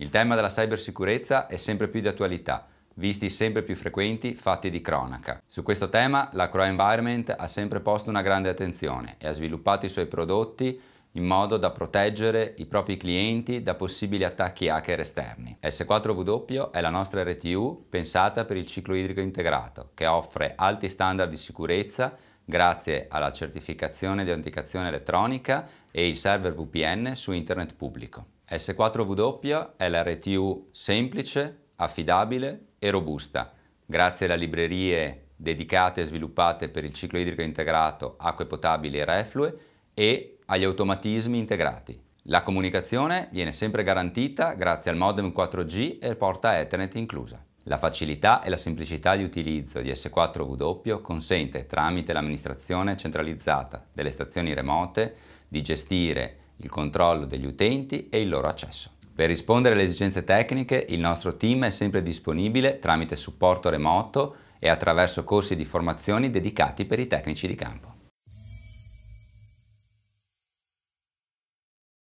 Il tema della cybersicurezza è sempre più di attualità, visti sempre più frequenti fatti di cronaca. Su questo tema la Crow Environment ha sempre posto una grande attenzione e ha sviluppato i suoi prodotti in modo da proteggere i propri clienti da possibili attacchi hacker esterni. S4W è la nostra RTU pensata per il ciclo idrico integrato, che offre alti standard di sicurezza grazie alla certificazione di autenticazione elettronica e il server VPN su internet pubblico. S4W è la RTU semplice, affidabile e robusta. Grazie alle librerie dedicate e sviluppate per il ciclo idrico integrato, acque potabili e reflue e agli automatismi integrati. La comunicazione viene sempre garantita grazie al modem 4G e porta Ethernet inclusa. La facilità e la semplicità di utilizzo di S4W consente, tramite l'amministrazione centralizzata delle stazioni remote, di gestire il controllo degli utenti e il loro accesso. Per rispondere alle esigenze tecniche, il nostro team è sempre disponibile tramite supporto remoto e attraverso corsi di formazioni dedicati per i tecnici di campo.